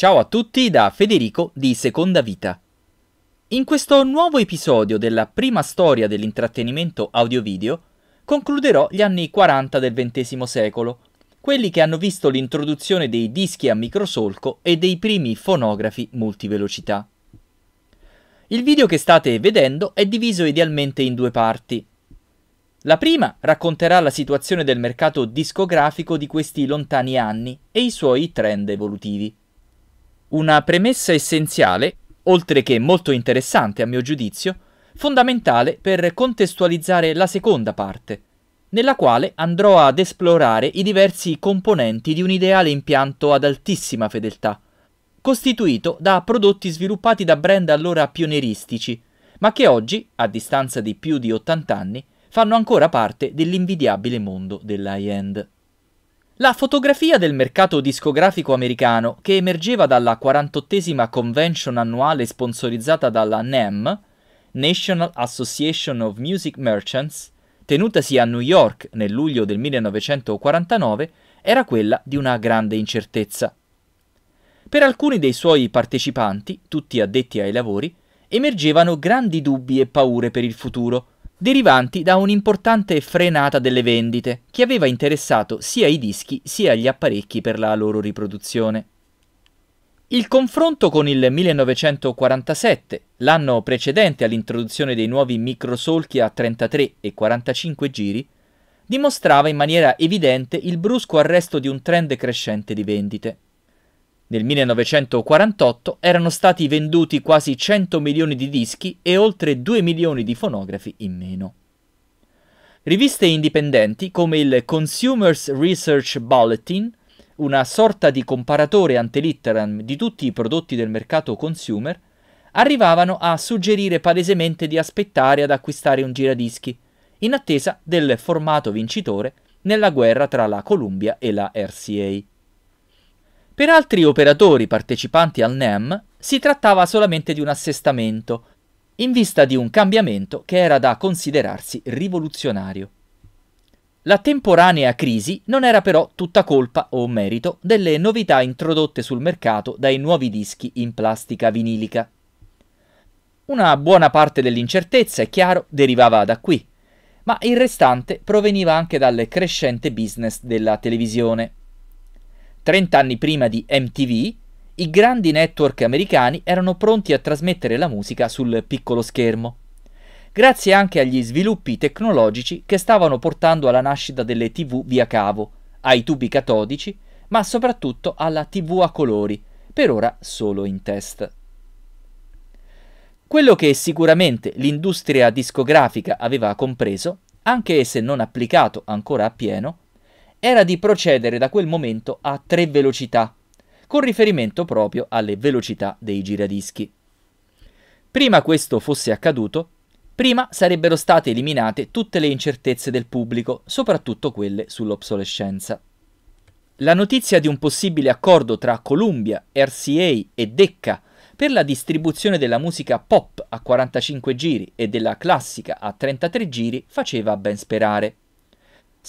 Ciao a tutti da Federico di Seconda Vita. In questo nuovo episodio della prima storia dell'intrattenimento audio-video concluderò gli anni 40 del XX secolo, quelli che hanno visto l'introduzione dei dischi a microsolco e dei primi fonografi multivelocità. Il video che state vedendo è diviso idealmente in due parti. La prima racconterà la situazione del mercato discografico di questi lontani anni e i suoi trend evolutivi. Una premessa essenziale, oltre che molto interessante a mio giudizio, fondamentale per contestualizzare la seconda parte, nella quale andrò ad esplorare i diversi componenti di un ideale impianto ad altissima fedeltà, costituito da prodotti sviluppati da brand allora pionieristici, ma che oggi, a distanza di più di 80 anni, fanno ancora parte dell'invidiabile mondo dell'high-end. La fotografia del mercato discografico americano, che emergeva dalla 48esima convention annuale sponsorizzata dalla NAM, National Association of Music Merchants, tenutasi a New York nel luglio del 1949, era quella di una grande incertezza. Per alcuni dei suoi partecipanti, tutti addetti ai lavori, emergevano grandi dubbi e paure per il futuro, derivanti da un'importante frenata delle vendite, che aveva interessato sia i dischi sia gli apparecchi per la loro riproduzione. Il confronto con il 1947, l'anno precedente all'introduzione dei nuovi microsolchi a 33 e 45 giri, dimostrava in maniera evidente il brusco arresto di un trend crescente di vendite. Nel 1948 erano stati venduti quasi 100 milioni di dischi e oltre 2 milioni di fonografi in meno. Riviste indipendenti come il Consumers Research Bulletin, una sorta di comparatore antelitteram di tutti i prodotti del mercato consumer, arrivavano a suggerire palesemente di aspettare ad acquistare un giradischi, in attesa del formato vincitore nella guerra tra la Columbia e la RCA. Per altri operatori partecipanti al NEM si trattava solamente di un assestamento, in vista di un cambiamento che era da considerarsi rivoluzionario. La temporanea crisi non era però tutta colpa o merito delle novità introdotte sul mercato dai nuovi dischi in plastica vinilica. Una buona parte dell'incertezza, è chiaro, derivava da qui, ma il restante proveniva anche dal crescente business della televisione. 30 anni prima di MTV, i grandi network americani erano pronti a trasmettere la musica sul piccolo schermo. Grazie anche agli sviluppi tecnologici che stavano portando alla nascita delle TV via cavo, ai tubi catodici, ma soprattutto alla TV a colori, per ora solo in test. Quello che sicuramente l'industria discografica aveva compreso, anche se non applicato ancora a pieno, era di procedere da quel momento a tre velocità, con riferimento proprio alle velocità dei giradischi. Prima questo fosse accaduto, prima sarebbero state eliminate tutte le incertezze del pubblico, soprattutto quelle sull'obsolescenza. La notizia di un possibile accordo tra Columbia, RCA e Decca per la distribuzione della musica pop a 45 giri e della classica a 33 giri faceva ben sperare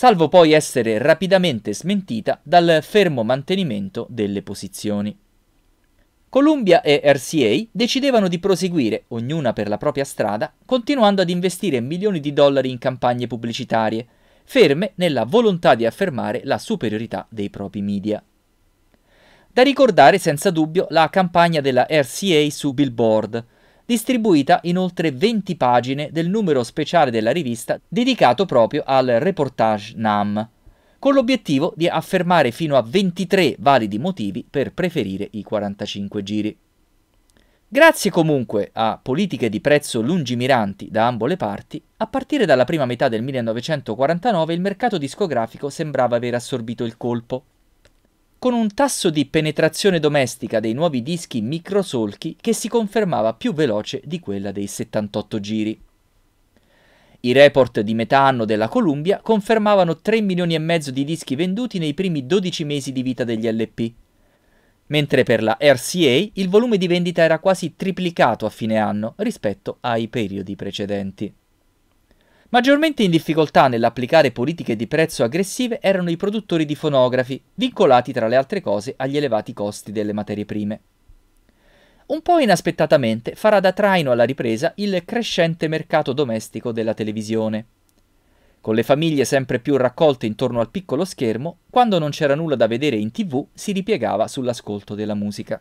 salvo poi essere rapidamente smentita dal fermo mantenimento delle posizioni. Columbia e RCA decidevano di proseguire, ognuna per la propria strada, continuando ad investire milioni di dollari in campagne pubblicitarie, ferme nella volontà di affermare la superiorità dei propri media. Da ricordare senza dubbio la campagna della RCA su Billboard, distribuita in oltre 20 pagine del numero speciale della rivista dedicato proprio al reportage NAM, con l'obiettivo di affermare fino a 23 validi motivi per preferire i 45 giri. Grazie comunque a politiche di prezzo lungimiranti da ambo le parti, a partire dalla prima metà del 1949 il mercato discografico sembrava aver assorbito il colpo con un tasso di penetrazione domestica dei nuovi dischi microsolchi che si confermava più veloce di quella dei 78 giri. I report di metà anno della Columbia confermavano 3 milioni e mezzo di dischi venduti nei primi 12 mesi di vita degli LP, mentre per la RCA il volume di vendita era quasi triplicato a fine anno rispetto ai periodi precedenti. Maggiormente in difficoltà nell'applicare politiche di prezzo aggressive erano i produttori di fonografi, vincolati tra le altre cose agli elevati costi delle materie prime. Un po' inaspettatamente farà da traino alla ripresa il crescente mercato domestico della televisione. Con le famiglie sempre più raccolte intorno al piccolo schermo, quando non c'era nulla da vedere in tv si ripiegava sull'ascolto della musica.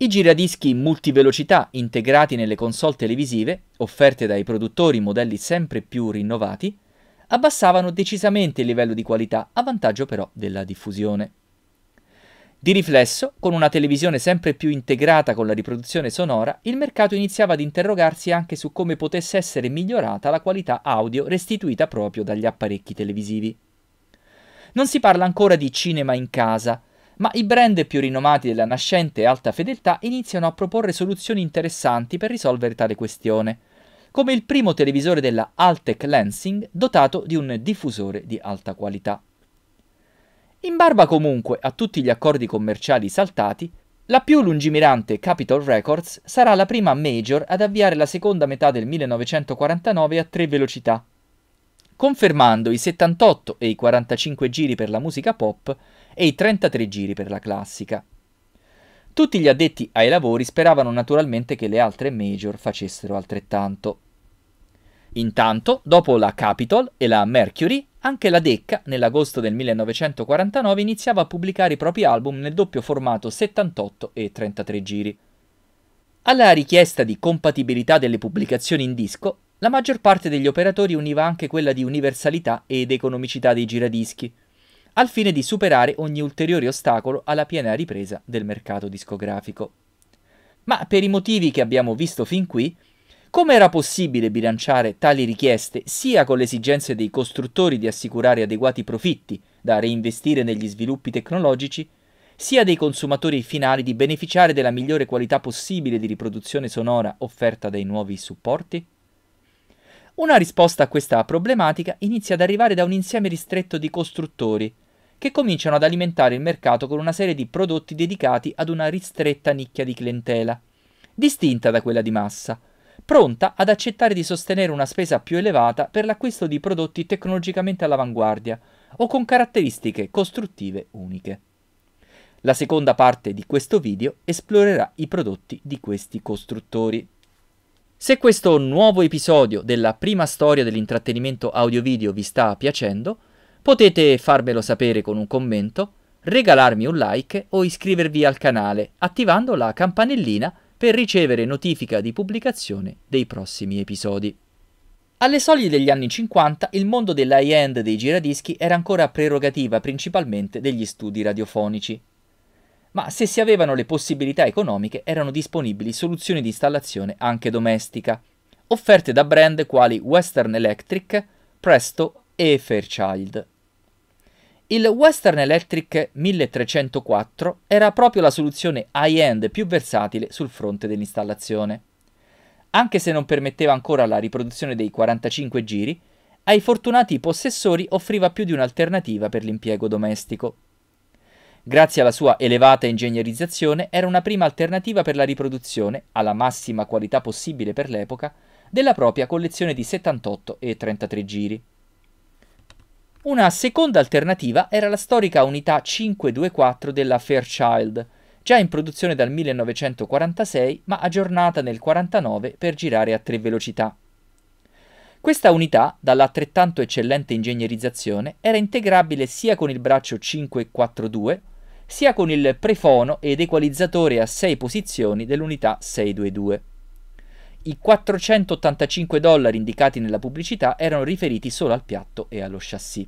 I giradischi multivelocità integrati nelle console televisive, offerte dai produttori modelli sempre più rinnovati, abbassavano decisamente il livello di qualità a vantaggio però della diffusione. Di riflesso, con una televisione sempre più integrata con la riproduzione sonora, il mercato iniziava ad interrogarsi anche su come potesse essere migliorata la qualità audio restituita proprio dagli apparecchi televisivi. Non si parla ancora di cinema in casa, ma i brand più rinomati della nascente alta fedeltà iniziano a proporre soluzioni interessanti per risolvere tale questione, come il primo televisore della Altec Lensing dotato di un diffusore di alta qualità. In barba comunque a tutti gli accordi commerciali saltati, la più lungimirante Capitol Records sarà la prima major ad avviare la seconda metà del 1949 a tre velocità, confermando i 78 e i 45 giri per la musica pop e i 33 giri per la classica. Tutti gli addetti ai lavori speravano naturalmente che le altre major facessero altrettanto. Intanto, dopo la Capitol e la Mercury, anche la Decca, nell'agosto del 1949, iniziava a pubblicare i propri album nel doppio formato 78 e 33 giri. Alla richiesta di compatibilità delle pubblicazioni in disco, la maggior parte degli operatori univa anche quella di universalità ed economicità dei giradischi, al fine di superare ogni ulteriore ostacolo alla piena ripresa del mercato discografico. Ma per i motivi che abbiamo visto fin qui, come era possibile bilanciare tali richieste sia con le esigenze dei costruttori di assicurare adeguati profitti da reinvestire negli sviluppi tecnologici, sia dei consumatori finali di beneficiare della migliore qualità possibile di riproduzione sonora offerta dai nuovi supporti? Una risposta a questa problematica inizia ad arrivare da un insieme ristretto di costruttori, che cominciano ad alimentare il mercato con una serie di prodotti dedicati ad una ristretta nicchia di clientela, distinta da quella di massa, pronta ad accettare di sostenere una spesa più elevata per l'acquisto di prodotti tecnologicamente all'avanguardia o con caratteristiche costruttive uniche. La seconda parte di questo video esplorerà i prodotti di questi costruttori. Se questo nuovo episodio della prima storia dell'intrattenimento audio-video vi sta piacendo, Potete farmelo sapere con un commento, regalarmi un like o iscrivervi al canale attivando la campanellina per ricevere notifica di pubblicazione dei prossimi episodi. Alle soglie degli anni 50 il mondo dell'high end dei giradischi era ancora prerogativa principalmente degli studi radiofonici. Ma se si avevano le possibilità economiche erano disponibili soluzioni di installazione anche domestica, offerte da brand quali Western Electric, Presto e Fairchild. Il Western Electric 1304 era proprio la soluzione high-end più versatile sul fronte dell'installazione. Anche se non permetteva ancora la riproduzione dei 45 giri, ai fortunati possessori offriva più di un'alternativa per l'impiego domestico. Grazie alla sua elevata ingegnerizzazione era una prima alternativa per la riproduzione, alla massima qualità possibile per l'epoca, della propria collezione di 78 e 33 giri. Una seconda alternativa era la storica unità 524 della Fairchild, già in produzione dal 1946 ma aggiornata nel 1949 per girare a tre velocità. Questa unità, dall'altrettanto eccellente ingegnerizzazione, era integrabile sia con il braccio 542 sia con il prefono ed equalizzatore a 6 posizioni dell'unità 622. I 485 dollari indicati nella pubblicità erano riferiti solo al piatto e allo chassis.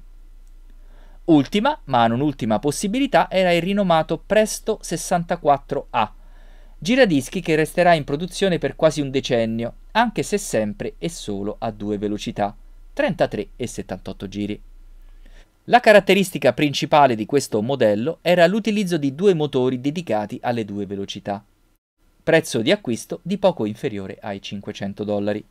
Ultima, ma non ultima possibilità, era il rinomato Presto 64A, giradischi che resterà in produzione per quasi un decennio, anche se sempre e solo a due velocità, 33 e 78 giri. La caratteristica principale di questo modello era l'utilizzo di due motori dedicati alle due velocità prezzo di acquisto di poco inferiore ai 500 dollari.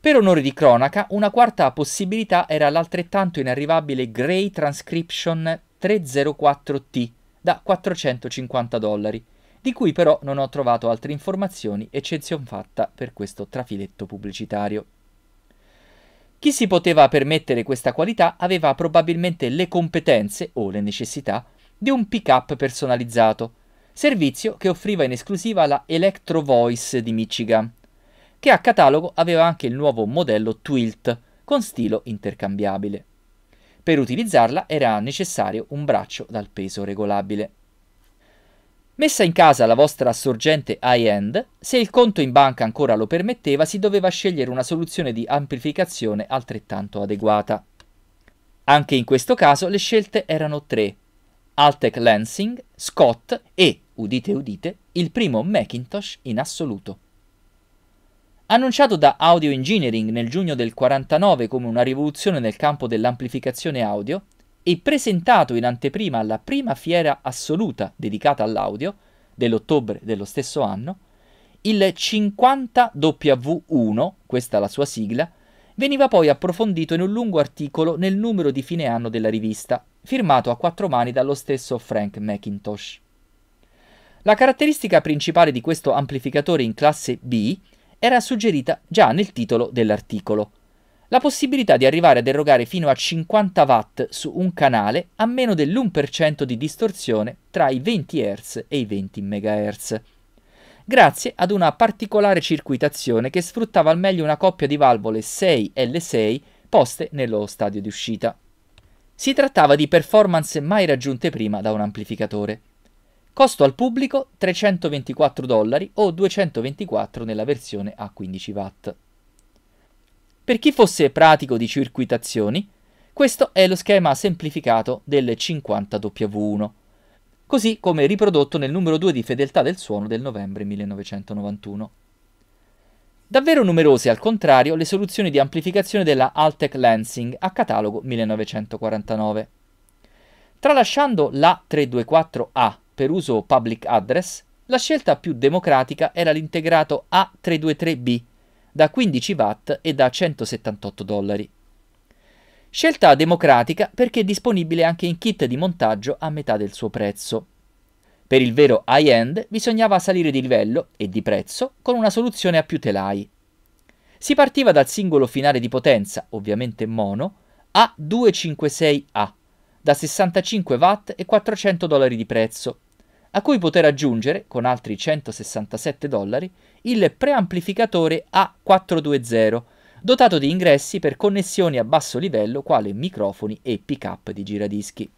Per onore di cronaca, una quarta possibilità era l'altrettanto inarrivabile Gray Transcription 304T da 450 dollari, di cui però non ho trovato altre informazioni eccezion fatta per questo trafiletto pubblicitario. Chi si poteva permettere questa qualità aveva probabilmente le competenze o le necessità di un pick-up personalizzato, servizio che offriva in esclusiva la Electro Voice di Michigan, che a catalogo aveva anche il nuovo modello Twilt con stilo intercambiabile. Per utilizzarla era necessario un braccio dal peso regolabile. Messa in casa la vostra sorgente high-end, se il conto in banca ancora lo permetteva, si doveva scegliere una soluzione di amplificazione altrettanto adeguata. Anche in questo caso le scelte erano tre: Altec Lansing, Scott e udite udite, il primo Macintosh in assoluto. Annunciato da Audio Engineering nel giugno del 49 come una rivoluzione nel campo dell'amplificazione audio e presentato in anteprima alla prima fiera assoluta dedicata all'audio dell'ottobre dello stesso anno, il 50W1, questa la sua sigla, veniva poi approfondito in un lungo articolo nel numero di fine anno della rivista, firmato a quattro mani dallo stesso Frank McIntosh. La caratteristica principale di questo amplificatore in classe B era suggerita già nel titolo dell'articolo. La possibilità di arrivare ad erogare fino a 50 watt su un canale a meno dell'1% di distorsione tra i 20 Hz e i 20 MHz. Grazie ad una particolare circuitazione che sfruttava al meglio una coppia di valvole 6L6 poste nello stadio di uscita. Si trattava di performance mai raggiunte prima da un amplificatore. Costo al pubblico 324 dollari o 224 nella versione a 15 watt. Per chi fosse pratico di circuitazioni, questo è lo schema semplificato del 50W1, così come riprodotto nel numero 2 di fedeltà del suono del novembre 1991. Davvero numerose, al contrario, le soluzioni di amplificazione della Altec Lansing a catalogo 1949. Tralasciando la 324A per uso public address, la scelta più democratica era l'integrato A323B da 15 watt e da 178 dollari. Scelta democratica perché è disponibile anche in kit di montaggio a metà del suo prezzo. Per il vero high-end bisognava salire di livello e di prezzo con una soluzione a più telai. Si partiva dal singolo finale di potenza, ovviamente mono, A256A, da 65 watt e 400 dollari di prezzo, a cui poter aggiungere, con altri 167 dollari, il preamplificatore A420, dotato di ingressi per connessioni a basso livello quale microfoni e pick-up di giradischi.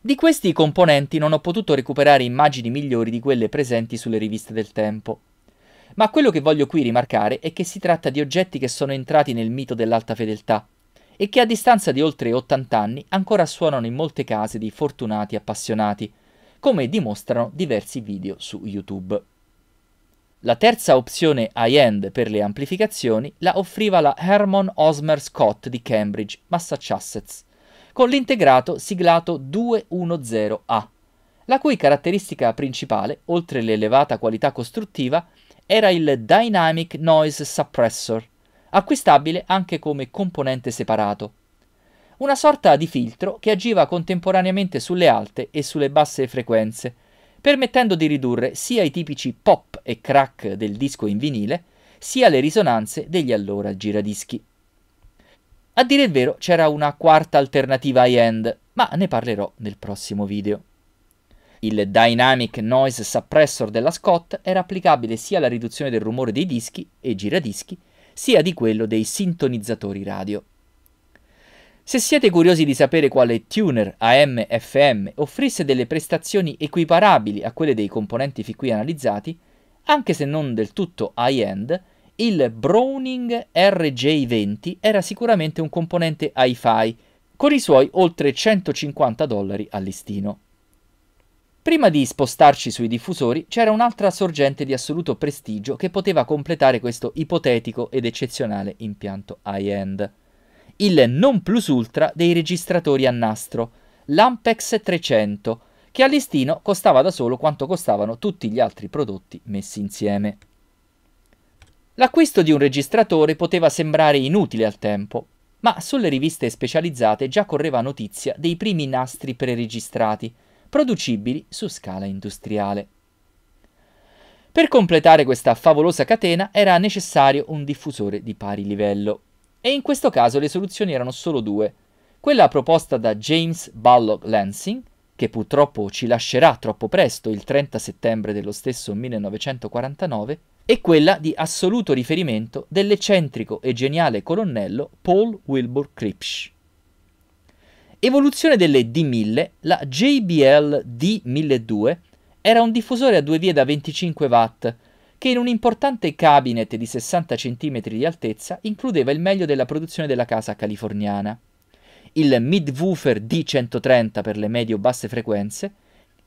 Di questi componenti non ho potuto recuperare immagini migliori di quelle presenti sulle riviste del tempo. Ma quello che voglio qui rimarcare è che si tratta di oggetti che sono entrati nel mito dell'alta fedeltà e che a distanza di oltre 80 anni ancora suonano in molte case di fortunati appassionati, come dimostrano diversi video su YouTube. La terza opzione high-end per le amplificazioni la offriva la Herman Osmer Scott di Cambridge, Massachusetts, con l'integrato siglato 210A, la cui caratteristica principale, oltre l'elevata qualità costruttiva, era il Dynamic Noise Suppressor, acquistabile anche come componente separato, una sorta di filtro che agiva contemporaneamente sulle alte e sulle basse frequenze, permettendo di ridurre sia i tipici pop e crack del disco in vinile, sia le risonanze degli allora giradischi. A dire il vero c'era una quarta alternativa high-end, ma ne parlerò nel prossimo video. Il Dynamic Noise Suppressor della Scott era applicabile sia alla riduzione del rumore dei dischi e giradischi, sia di quello dei sintonizzatori radio. Se siete curiosi di sapere quale tuner AM-FM offrisse delle prestazioni equiparabili a quelle dei componenti fin qui analizzati, anche se non del tutto high-end, il Browning RJ20 era sicuramente un componente hi-fi, con i suoi oltre 150 dollari a listino. Prima di spostarci sui diffusori c'era un'altra sorgente di assoluto prestigio che poteva completare questo ipotetico ed eccezionale impianto high-end il non plus ultra dei registratori a nastro, l'Ampex 300, che a listino costava da solo quanto costavano tutti gli altri prodotti messi insieme. L'acquisto di un registratore poteva sembrare inutile al tempo, ma sulle riviste specializzate già correva notizia dei primi nastri preregistrati, producibili su scala industriale. Per completare questa favolosa catena era necessario un diffusore di pari livello. E in questo caso le soluzioni erano solo due. Quella proposta da James Ballock Lansing, che purtroppo ci lascerà troppo presto il 30 settembre dello stesso 1949, e quella di assoluto riferimento dell'eccentrico e geniale colonnello Paul Wilbur Cripsch. Evoluzione delle D1000, la JBL D1002 era un diffusore a due vie da 25 watt che in un importante cabinet di 60 cm di altezza includeva il meglio della produzione della casa californiana. Il midwoofer D130 per le medio-basse frequenze,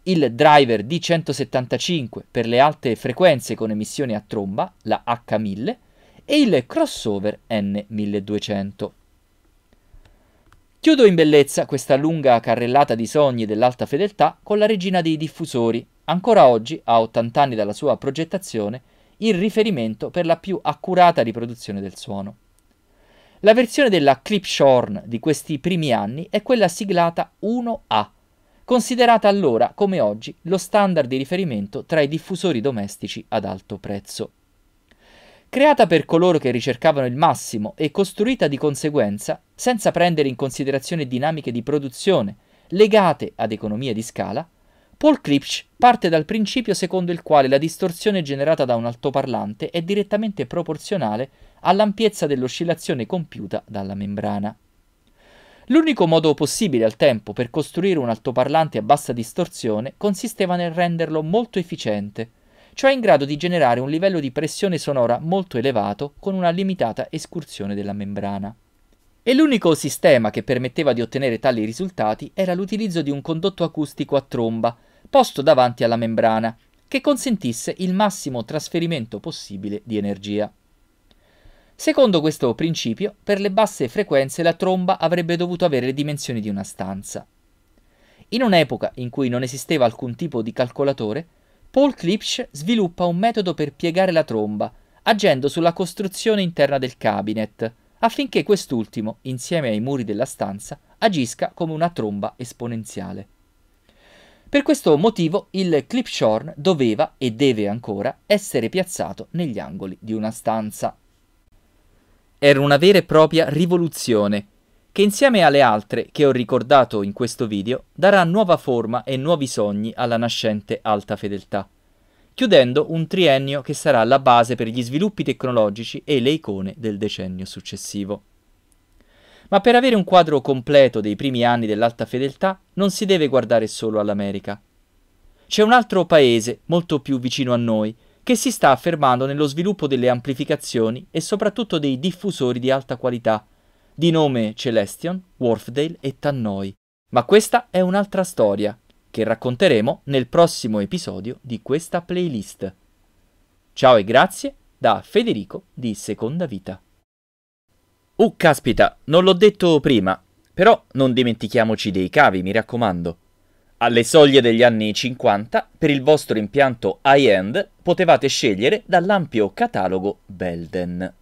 il driver D175 per le alte frequenze con emissione a tromba, la H1000, e il crossover N1200. Chiudo in bellezza questa lunga carrellata di sogni dell'alta fedeltà con la regina dei diffusori, ancora oggi, a 80 anni dalla sua progettazione, il riferimento per la più accurata riproduzione del suono. La versione della Clipshorn di questi primi anni è quella siglata 1A, considerata allora, come oggi, lo standard di riferimento tra i diffusori domestici ad alto prezzo. Creata per coloro che ricercavano il massimo e costruita di conseguenza, senza prendere in considerazione dinamiche di produzione legate ad economie di scala, Paul Kripsch parte dal principio secondo il quale la distorsione generata da un altoparlante è direttamente proporzionale all'ampiezza dell'oscillazione compiuta dalla membrana. L'unico modo possibile al tempo per costruire un altoparlante a bassa distorsione consisteva nel renderlo molto efficiente, cioè in grado di generare un livello di pressione sonora molto elevato con una limitata escursione della membrana. E l'unico sistema che permetteva di ottenere tali risultati era l'utilizzo di un condotto acustico a tromba, posto davanti alla membrana, che consentisse il massimo trasferimento possibile di energia. Secondo questo principio, per le basse frequenze la tromba avrebbe dovuto avere le dimensioni di una stanza. In un'epoca in cui non esisteva alcun tipo di calcolatore, Paul Klipsch sviluppa un metodo per piegare la tromba, agendo sulla costruzione interna del cabinet, affinché quest'ultimo, insieme ai muri della stanza, agisca come una tromba esponenziale. Per questo motivo il clip shorn doveva e deve ancora essere piazzato negli angoli di una stanza. Era una vera e propria rivoluzione, che insieme alle altre che ho ricordato in questo video darà nuova forma e nuovi sogni alla nascente alta fedeltà, chiudendo un triennio che sarà la base per gli sviluppi tecnologici e le icone del decennio successivo. Ma per avere un quadro completo dei primi anni dell'alta fedeltà non si deve guardare solo all'America. C'è un altro paese, molto più vicino a noi, che si sta affermando nello sviluppo delle amplificazioni e soprattutto dei diffusori di alta qualità, di nome Celestion, Worfdale e Tannoy. Ma questa è un'altra storia, che racconteremo nel prossimo episodio di questa playlist. Ciao e grazie da Federico di Seconda Vita. Uh, caspita, non l'ho detto prima, però non dimentichiamoci dei cavi, mi raccomando. Alle soglie degli anni 50, per il vostro impianto high-end, potevate scegliere dall'ampio catalogo Belden.